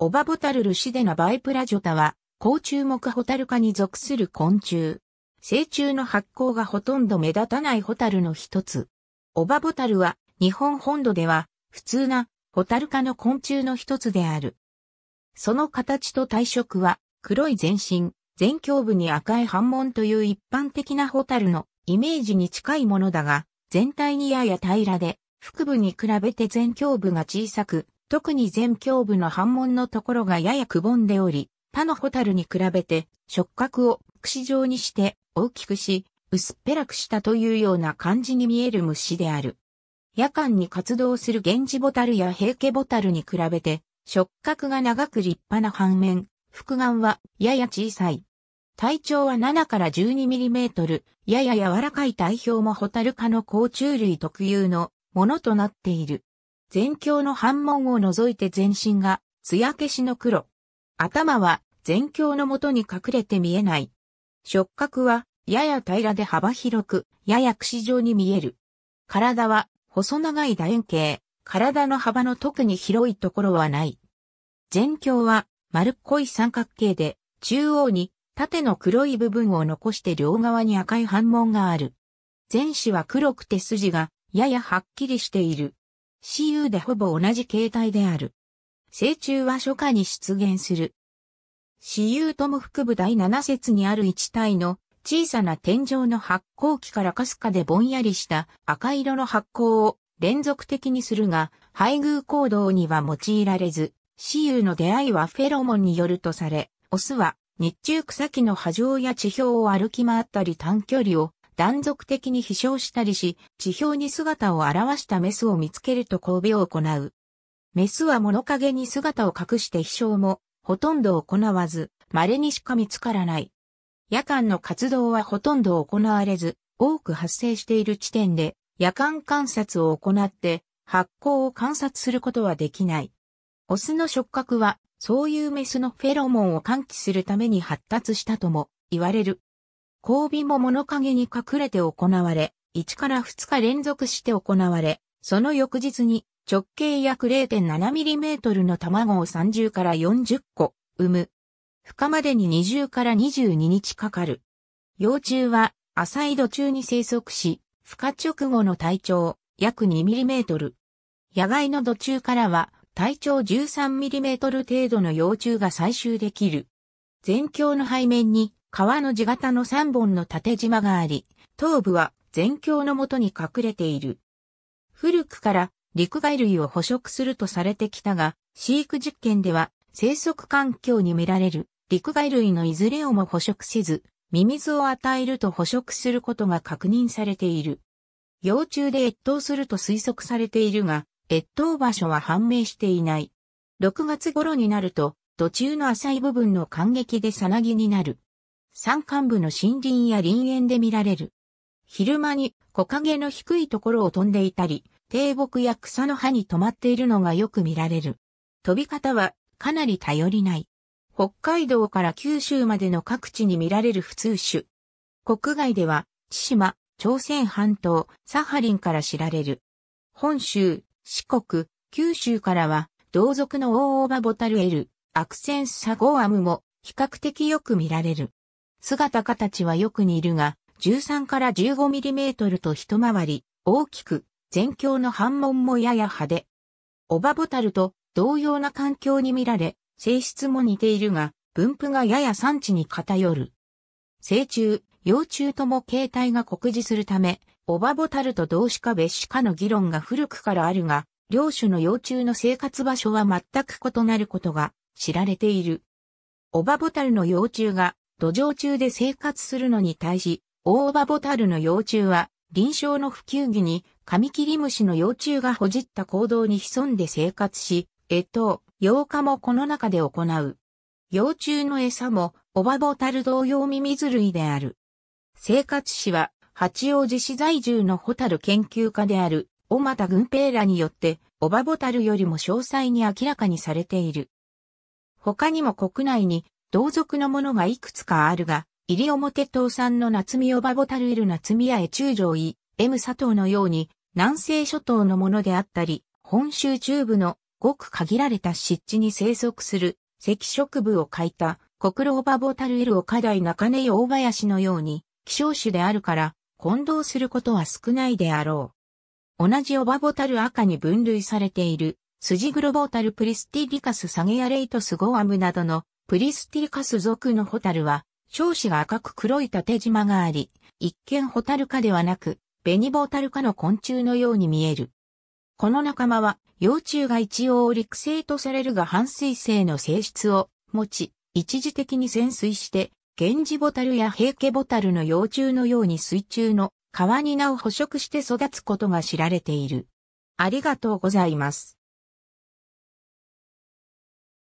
オバボタルルシデナバイプラジョタは、甲虫目ホタル科に属する昆虫。成虫の発光がほとんど目立たないホタルの一つ。オバボタルは、日本本土では、普通なホタル科の昆虫の一つである。その形と体色は、黒い全身、全胸部に赤い斑紋という一般的なホタルのイメージに近いものだが、全体にやや平らで、腹部に比べて全胸部が小さく、特に前胸部の反門のところがややくぼんでおり、他のホタルに比べて触覚を串状にして大きくし、薄っぺらくしたというような感じに見える虫である。夜間に活動する源氏ボタルや平家ボタルに比べて、触覚が長く立派な反面、複眼はやや小さい。体長は7から1 2トル、やや柔らかい体表もホタル科の甲虫類特有のものとなっている。全鏡の反門を除いて全身が、艶消しの黒。頭は、全鏡のもとに隠れて見えない。触覚は、やや平らで幅広く、やや串状に見える。体は、細長い楕円形。体の幅の特に広いところはない。全鏡は、丸っこい三角形で、中央に、縦の黒い部分を残して両側に赤い反紋がある。前肢は黒くて筋が、ややはっきりしている。CU でほぼ同じ形態である。成虫は初夏に出現する。CU とも腹部第七節にある一体の小さな天井の発光器からかすかでぼんやりした赤色の発光を連続的にするが、配偶行動には用いられず、雌雄の出会いはフェロモンによるとされ、オスは日中草木の波状や地表を歩き回ったり短距離を断続的に飛翔したりし、地表に姿を現したメスを見つけると交尾を行う。メスは物陰に姿を隠して飛翔も、ほとんど行わず、稀にしか見つからない。夜間の活動はほとんど行われず、多く発生している地点で、夜間観察を行って、発光を観察することはできない。オスの触覚は、そういうメスのフェロモンを喚起するために発達したとも言われる。交尾も物陰に隠れて行われ、1から2日連続して行われ、その翌日に直径約 0.7mm の卵を30から40個産む。孵化までに20から22日かかる。幼虫は浅い土中に生息し、孵化直後の体長約 2mm。野外の土中からは体長 13mm 程度の幼虫が採集できる。全鏡の背面に川の地形の3本の縦縞があり、頭部は全境のもとに隠れている。古くから陸外類を捕食するとされてきたが、飼育実験では生息環境に見られる陸外類のいずれをも捕食せず、ミミズを与えると捕食することが確認されている。幼虫で越冬すると推測されているが、越冬場所は判明していない。6月頃になると、途中の浅い部分の感激でさなぎになる。山間部の森林や林園で見られる。昼間に木陰の低いところを飛んでいたり、低木や草の葉に止まっているのがよく見られる。飛び方はかなり頼りない。北海道から九州までの各地に見られる普通種。国外では、千島、朝鮮半島、サハリンから知られる。本州、四国、九州からは、同族のオオバボタルエル、アクセンスサゴアムも比較的よく見られる。姿形はよく似るが、13から15ミリメートルと一回り、大きく、全境の反門もやや派手。オバボタルと同様な環境に見られ、性質も似ているが、分布がやや産地に偏る。成虫、幼虫とも形態が酷似するため、オバボタルと同種か別種かの議論が古くからあるが、両種の幼虫の生活場所は全く異なることが知られている。オバボタルの幼虫が土壌中で生活するのに対し、オオバボタルの幼虫は、臨床の普及儀に、カミキリムシの幼虫がほじった行動に潜んで生活し、えと、8日もこの中で行う。幼虫の餌も、オバボタル同様ミミズ類である。生活史は、八王子市在住のホタル研究家である、小又軍平らによって、オバボタルよりも詳細に明らかにされている。他にも国内に同族のものがいくつかあるが、入表島産の夏見オバボタルイル夏見屋へ中上位、M 佐藤のように、南西諸島のものであったり、本州中部のごく限られた湿地に生息する赤色部を描いた国オバボタルイルを課題中根大林のように希少種であるから混同することは少ないであろう。同じオバボタル赤に分類されているスジグロボータルプリスティリカスサゲアレイトスゴアムなどのプリスティカス属のホタルは、少子が赤く黒い縦縞があり、一見ホタル科ではなく、ベニボタル科の昆虫のように見える。この仲間は、幼虫が一応陸生とされるが半水生の性質を持ち、一時的に潜水して、ゲンジボタルやヘイケボタルの幼虫のように水中の川に名を捕食して育つことが知られている。ありがとうございます。